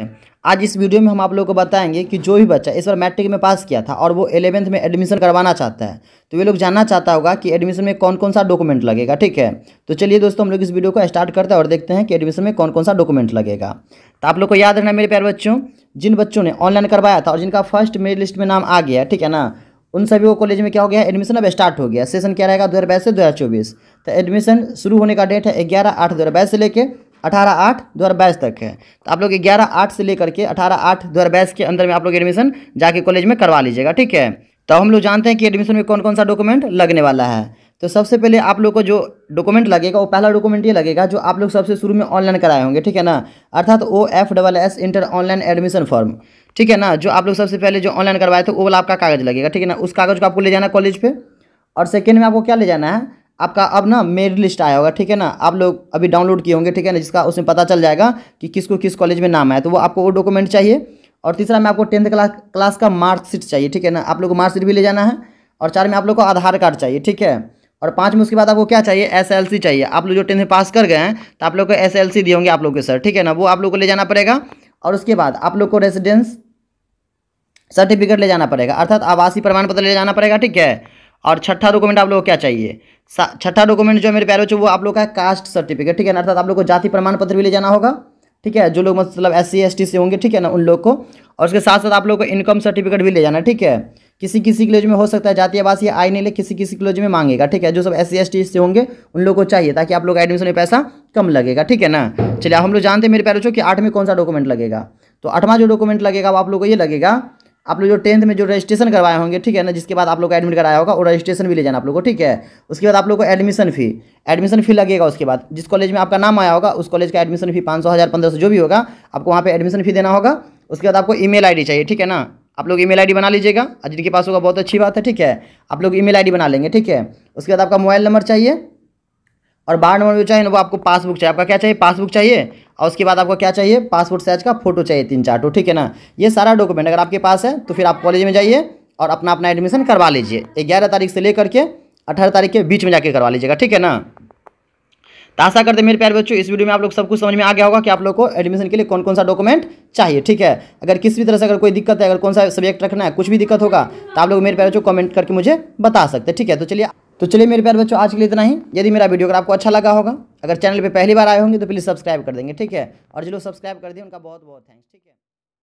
हैं आज इस वीडियो में हम आप लोग को बताएंगे कि जो भी बच्चा इस बार मैट्रिक में पास किया था और वो एलेवेंथ में एडमिशन करवाना चाहता है तो ये लोग जानना चाहता होगा कि एडमिशन में कौन कौन सा डॉक्यूमेंट लगेगा ठीक है तो चलिए दोस्तों हम लोग इस वीडियो को स्टार्ट करते हैं और देखते हैं कि एडमिशन में कौन कौन सा डॉक्यूमेंट लगेगा तो आप लोग को याद रखना मेरे प्यार बच्चों जिन बच्चों ने ऑनलाइन करवाया था और जिनका फर्स्ट मेरे लिस्ट में नाम आ गया ठीक है ना उन सभी को कॉलेज में क्या हो गया एडमिशन अब स्टार्ट हो गया सेशन क्या रहेगा दो हज़ार बाईस से दो हज़ार चौबीस तो एडमिशन शुरू होने का डेट है ग्यारह आठ दो हज़ार बाईस से लेकर अठारह आठ दो हज़ार बाईस तक है तो आप लोग ग्यारह आठ से लेकर के अठारह आठ दो हज़ार बाईस के अंदर में आप लोग एडमिशन जाके कॉलेज में करवा लीजिएगा ठीक है तो हम लोग जानते हैं कि एडमिशन में कौन कौन सा डॉक्यूमेंट लगने वाला है तो सबसे पहले आप लोग को जो डॉक्यूमेंट लगेगा वो पहला डॉक्यूमेंट ये लगेगा जो आप लोग सबसे शुरू में ऑनलाइन कराए होंगे ठीक है ना अर्थात O F double S inter online admission form ठीक है ना जो आप लोग सबसे पहले जो ऑनलाइन करवाए थे वो वाला आपका कागज लगेगा ठीक है ना उस कागज को आपको ले जाना कॉलेज पर और सेकेंड में आपको क्या ले जाना है आपका अब ना मेरिट लिस्ट आया होगा ठीक है ना आप लोग अभी डाउनलोड किए होंगे ठीक है ना जिसका उसमें पता चल जाएगा कि किसको किस कॉलेज में नाम आया तो वो आपको वो डॉक्यूमेंट चाहिए और तीसरा मैं आपको टेंथ क्लास क्लास का मार्कशीट चाहिए ठीक है ना आप लोग को मार्कशीट भी ले जाना है और चार में आप लोग को आधार कार्ड चाहिए ठीक है और पाँच में उसके बाद आपको क्या चाहिए एस एल सी चाहिए आप लोग जो टेंथ में पास कर गए हैं तो आप लोग को एस एल सी दिए होंगे आप लोग के सर ठीक है ना वो आप लोग को ले जाना पड़ेगा और उसके बाद आप लोग को रेजिडेंस सर्टिफिकेट ले जाना पड़ेगा अर्थात आवासीय प्रमाण पत्र ले जाना पड़ेगा ठीक है और छठा डॉक्यूमेंट आप लोग को क्या चाहिए छठा डॉक्यूमेंट जो मेरे प्यारे बच्चों वो आप लोग का कास्ट सर्टिफिकेट ठीक है ना अर्थात आप लोग को जाति प्रमाण पत्र भी ले जाना होगा ठीक है जो लोग मतलब एस सी से होंगे ठीक है ना उन लोग को और उसके साथ साथ आप लोग को इनकम सर्टिफिकेट भी ले जाना ठीक है किसी किसी कॉलेज में हो सकता है जाति आवास या आई नहीं ले किसी किसी कॉलेज में मांगेगा ठीक है जो सब एस सी से होंगे उन लोग को चाहिए ताकि आप लोग एडमिशन में पैसा कम लगेगा ठीक है ना चलिए हम लोग जानते हैं मेरे प्यारे बच्चों कि आठ में कौन सा डॉक्यूमेंट लगेगा तो आठवां जो डॉक्यूमेंट लगेगा वो आप लोग को ये लगेगा आप लोग जो टेंथ में जो रजिस्ट्रेशन करवाए होंगे ठीक है ना जिसके बाद आप लोग को एडमिट कराया होगा और रजिस्ट्रेशन भी ले जाना आप लोगों को ठीक है उसके बाद आप लोग को एडमिशन फी एडमिशन फी लगेगा उसके बाद जिस कॉलेज में आपका नाम आया होगा उस कॉलेज का एडमिशन फी पाँच सौ हज़ार पंद्रह सौ जो भी होगा आपको वहाँ पर एडमिशन फी देना होगा उसके बाद आपको ई मेल चाहिए ठीक है ना आप लोग ई मेल बना लीजिएगा जिनके पास होगा बहुत अच्छी बात है ठीक है आप लोग ईमेल मेल बना लेंगे ठीक है उसके बाद आपका मोबाइल नंबर चाहिए और बार नंबर जो चाहिए ना वो आपको पासबुक चाहिए आपका क्या चाहिए पासबुक चाहिए और उसके बाद आपको क्या चाहिए पासपोर्ट साइज का फोटो चाहिए तीन चार तो ठीक है ना ये सारा डॉक्यूमेंट अगर आपके पास है तो फिर आप कॉलेज में जाइए और अपना अपना एडमिशन करवा लीजिए ग्यारह तारीख से लेकर के अठारह तारीख के बीच में जाके करवा लीजिएगा ठीक है ना तो आशा करते मेरे प्यार बच्चों इस वीडियो में आप लोग सब कुछ समझ में आ गया होगा कि आप लोग को एडमिशन के लिए कौन कौन सा डॉक्यूमेंट चाहिए ठीक है अगर किसी भी तरह से अगर कोई दिक्कत है अगर कौन सा सब्जेक्ट रखना है कुछ भी दिक्कत होगा तो आप लोग मेरे प्यार बच्चों कमेंट करके मुझे बता सकते हैं ठीक है तो चलिए तो चलिए मेरे प्यार बच्चों आज के लिए इतना ही यदि मेरा वीडियो अगर आपको अच्छा लगा होगा अगर चैनल पर पहली बार आए होंगे तो प्लीज़ सब्सक्राइब कर देंगे ठीक है और जो लोग सब्सक्राइब कर दिए उनका बहुत बहुत थैंक्स ठीक है